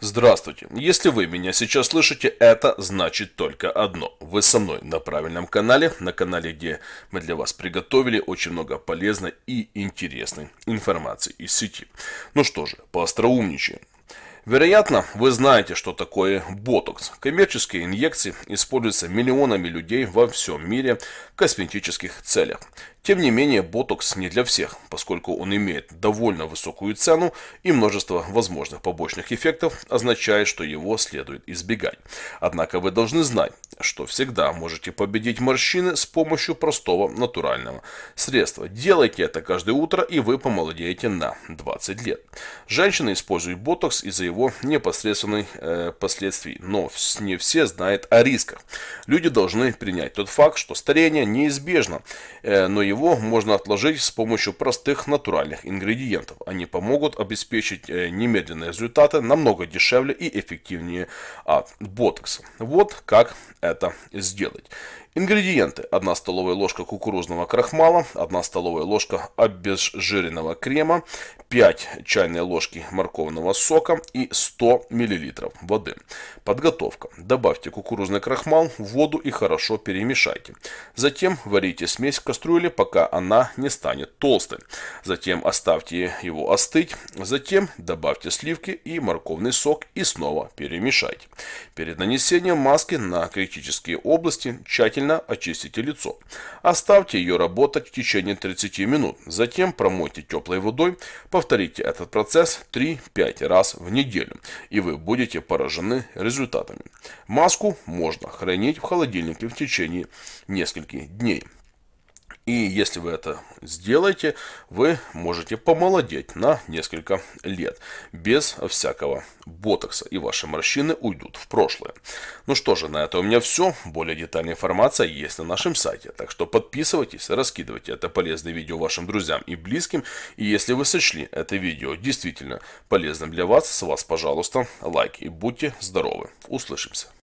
Здравствуйте. Если вы меня сейчас слышите, это значит только одно. Вы со мной на правильном канале, на канале, где мы для вас приготовили очень много полезной и интересной информации из сети. Ну что же, поостроумничаем. Вероятно, вы знаете, что такое ботокс. Коммерческие инъекции используются миллионами людей во всем мире в косметических целях. Тем не менее, ботокс не для всех, поскольку он имеет довольно высокую цену и множество возможных побочных эффектов, означает, что его следует избегать. Однако вы должны знать, что всегда можете победить морщины с помощью простого натурального средства. Делайте это каждое утро, и вы помолодеете на 20 лет. Женщины используют ботокс из-за его непосредственных э, последствий, но не все знают о рисках. Люди должны принять тот факт, что старение неизбежно, э, но его его можно отложить с помощью простых натуральных ингредиентов. Они помогут обеспечить э, немедленные результаты намного дешевле и эффективнее от ботокса. Вот как это сделать. Ингредиенты. 1 столовая ложка кукурузного крахмала, 1 столовая ложка обезжиренного крема, 5 чайной ложки морковного сока и 100 мл воды. Подготовка. Добавьте кукурузный крахмал в воду и хорошо перемешайте. Затем варите смесь в кастрюле, пока пока она не станет толстой. Затем оставьте его остыть, затем добавьте сливки и морковный сок и снова перемешайте. Перед нанесением маски на критические области тщательно очистите лицо. Оставьте ее работать в течение 30 минут, затем промойте теплой водой, повторите этот процесс 3-5 раз в неделю, и вы будете поражены результатами. Маску можно хранить в холодильнике в течение нескольких дней. И если вы это сделаете, вы можете помолодеть на несколько лет без всякого ботокса, и ваши морщины уйдут в прошлое. Ну что же, на это у меня все. Более детальная информация есть на нашем сайте, так что подписывайтесь, раскидывайте это полезное видео вашим друзьям и близким, и если вы сочли это видео действительно полезным для вас, с вас, пожалуйста, лайк и будьте здоровы. Услышимся.